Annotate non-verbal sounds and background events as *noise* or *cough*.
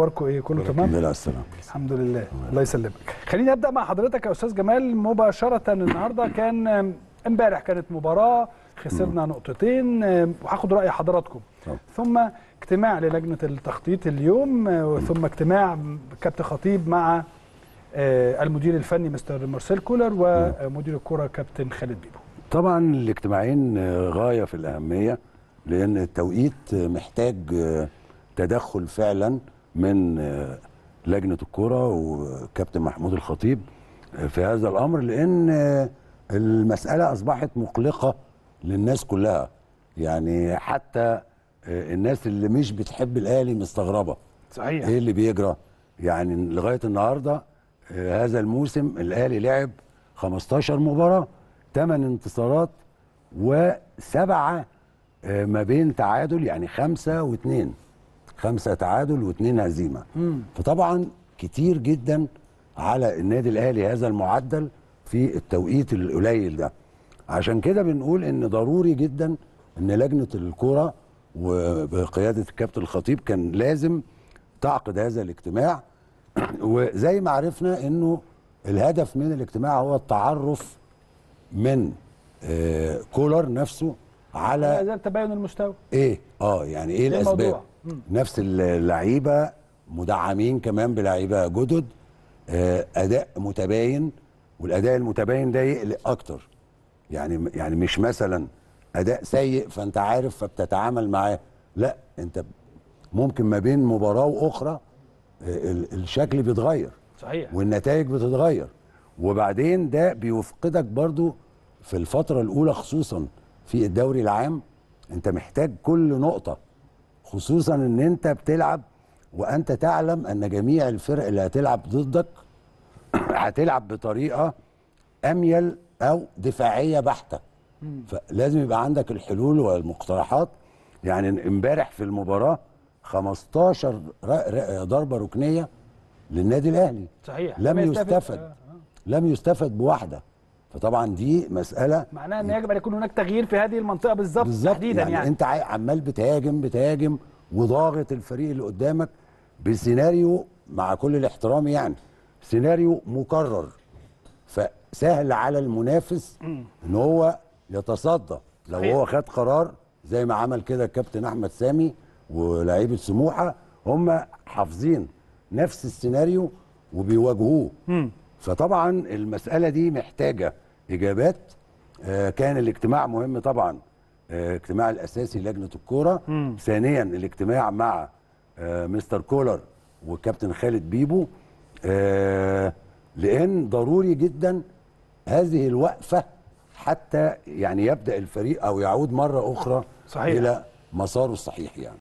اخباركم ايه كله تمام الحمد على السلامه الحمد لله الله يسلمك خليني ابدا مع حضرتك يا استاذ جمال مباشره النهارده كان امبارح كانت مباراه خسرنا نقطتين وهاخد راي حضراتكم ثم اجتماع للجنه التخطيط اليوم ثم اجتماع كابتن خطيب مع آه، المدير الفني مستر مارسيل كولر ومدير الكره كابتن خالد بيبو طبعا الاجتماعين آه، غايه في الاهميه لان التوقيت محتاج آه، تدخل فعلا من آه، لجنه الكره وكابتن محمود الخطيب آه، في هذا الامر لان آه، المساله اصبحت مقلقه للناس كلها يعني حتى الناس اللي مش بتحب الاهلي مستغربه صحيح ايه اللي بيجرى يعني لغايه النهارده هذا الموسم الاهلي لعب 15 مباراه 8 انتصارات وسبعه ما بين تعادل يعني خمسه واثنين خمسه تعادل واثنين هزيمه مم. فطبعا كتير جدا على النادي الاهلي هذا المعدل في التوقيت القليل ده عشان كده بنقول ان ضروري جدا ان لجنه الكره وبقياده الكابتن الخطيب كان لازم تعقد هذا الاجتماع *clears throat* وزي ما عرفنا انه الهدف من الاجتماع هو التعرف من آه، كولر نفسه على زال تباين المستوى ايه اه يعني ايه, إيه الاسباب نفس اللعيبه مدعمين كمان بلعيبه جدد آه، اداء متباين والاداء المتباين ده يقلق اكتر يعني يعني مش مثلا اداء سيء فانت عارف فبتتعامل معاه لا انت ممكن ما بين مباراه واخرى آه، الشكل بيتغير صحيح والنتائج بتتغير وبعدين ده بيفقدك برضو في الفتره الاولى خصوصا في الدوري العام انت محتاج كل نقطه خصوصا ان انت بتلعب وانت تعلم ان جميع الفرق اللي هتلعب ضدك *clears throat* هتلعب بطريقه اميل او دفاعيه بحته فلازم يبقى عندك الحلول والمقترحات يعني امبارح في المباراه 15 ضربه ركنيه للنادي الاهلي صحيح لم يستفد آه، آه. لم يستفد بواحده فطبعا دي مساله معناها ان يجب ان يكون هناك تغيير في هذه المنطقه بالظبط تحديدا يعني, يعني انت عمال بتهاجم بتهاجم وضاغط الفريق اللي قدامك بسيناريو مع كل الاحترام يعني سيناريو مكرر فسهل على المنافس ان هو يتصدى لو هو خد قرار زي ما عمل كده الكابتن احمد سامي ولاعيبه سموحه هم حافظين نفس السيناريو وبيواجهوه فطبعا المسألة دي محتاجة إجابات آه، كان الاجتماع مهم طبعا آه، اجتماع الأساسي لجنة الكورة ثانيا الاجتماع مع آه، مستر كولر وكابتن خالد بيبو لأن ضروري جدا هذه الوقفة حتى يعني يبدأ الفريق أو يعود مرة أخرى صحيح. إلى مساره الصحيح يعني